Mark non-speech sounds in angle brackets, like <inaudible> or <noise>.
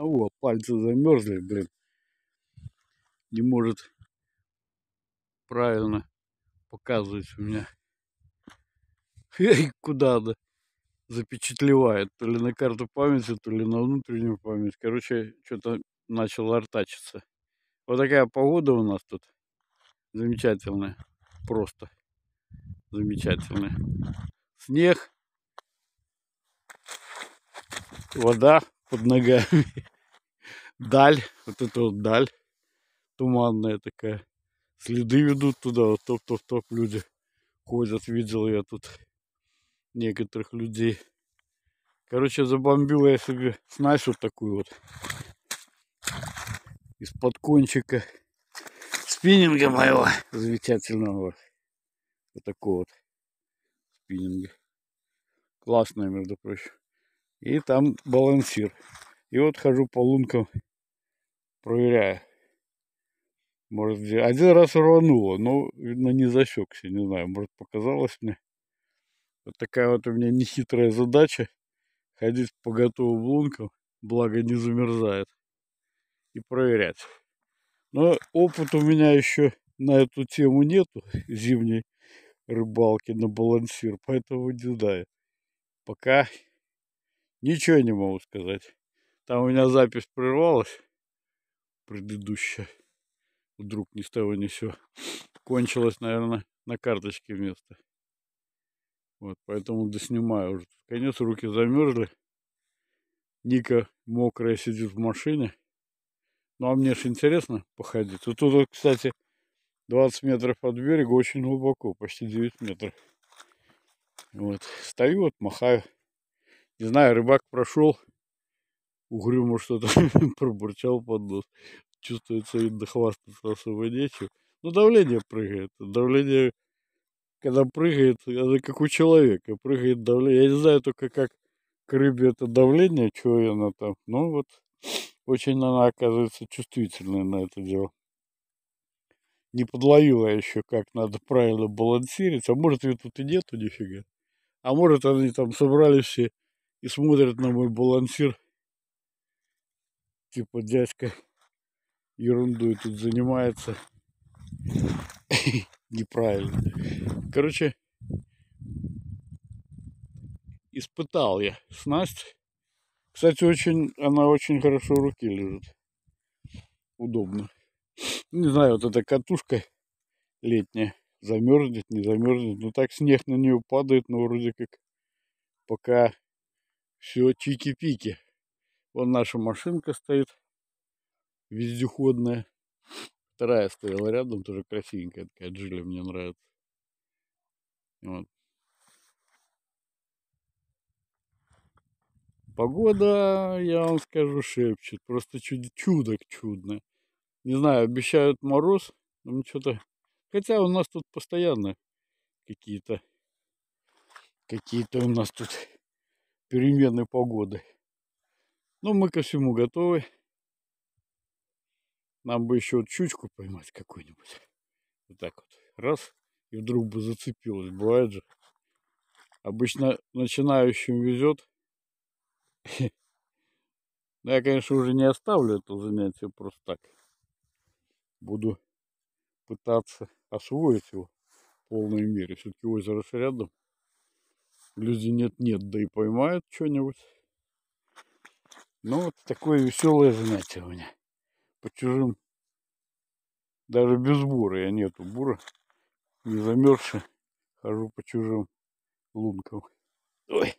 А того, пальцы замерзли, блин. Не может правильно показывать у меня. Эй, куда то запечатлевает. То ли на карту памяти, то ли на внутреннюю память. Короче, что-то начал артачиться. Вот такая погода у нас тут. Замечательная. Просто замечательная. Снег. Вода под ногами даль, вот это вот даль туманная такая. Следы ведут туда, вот топ-топ-топ люди ходят, видел я тут некоторых людей. Короче, забомбила я себе снасть вот такую вот. Из-под кончика спиннинга моего замечательного. Вот такого вот спиннинга. Классная, между прочим. И там балансир. И вот хожу по лункам проверяю, Может, Один раз рвануло, но, видно, не засекся, не знаю, может, показалось мне. Вот такая вот у меня нехитрая задача. Ходить по готовым лункам, благо не замерзает. И проверять. Но опыт у меня еще на эту тему нету, зимней рыбалки на балансир, поэтому не знаю. Пока ничего не могу сказать. Там у меня запись прервалась предыдущая. Вдруг ни с того ни сего. Кончилось, наверное, на карточке вместо. Вот, поэтому доснимаю уже. Конец руки замерзли. Ника мокрая сидит в машине. Ну, а мне же интересно походить. Вот тут, кстати, 20 метров от берега, очень глубоко, почти 9 метров. Вот, стою, вот, махаю. Не знаю, рыбак прошел, угрюмо что-то <laughs> пробурчал под нос. Чувствуется, и дохвастаться особо нечем. Ну, давление прыгает. Давление, когда прыгает, это как у человека. Прыгает давление. Я не знаю только, как к рыбе это давление, чего она там. Но вот очень она оказывается чувствительной на это дело. Не подловила еще, как надо правильно балансировать. А может, ее тут и нету нифига. А может, они там собрались все и смотрят на мой балансир типа дядька ерундой тут занимается. <laughs> Неправильно. Короче, испытал я снасть. Кстати, очень, она очень хорошо в руки лежит. Удобно. Не знаю, вот эта катушка летняя замерзнет, не замерзнет. но так снег на нее падает, но вроде как пока все чики-пики. Вон наша машинка стоит, вездеходная. Вторая стояла рядом, тоже красивенькая такая джили, мне нравится. Вот. Погода, я вам скажу, шепчет. Просто чудо, чудо чудное. Не знаю, обещают мороз. Ну, что-то... Хотя у нас тут постоянно какие-то... Какие-то у нас тут перемены погоды. Ну мы ко всему готовы. Нам бы еще вот чучку поймать какую-нибудь. Вот так вот. Раз. И вдруг бы зацепилось, Бывает же. Обычно начинающим везет. Но <laughs> я, конечно, уже не оставлю это занятие просто так. Буду пытаться освоить его в полной мере. Все-таки озеро рядом. Люди нет-нет, да и поймают что-нибудь. Ну, вот такое веселое занятие у меня. По чужим, даже без бура, я нету бура, не замерзши, хожу по чужим лункам. Ой.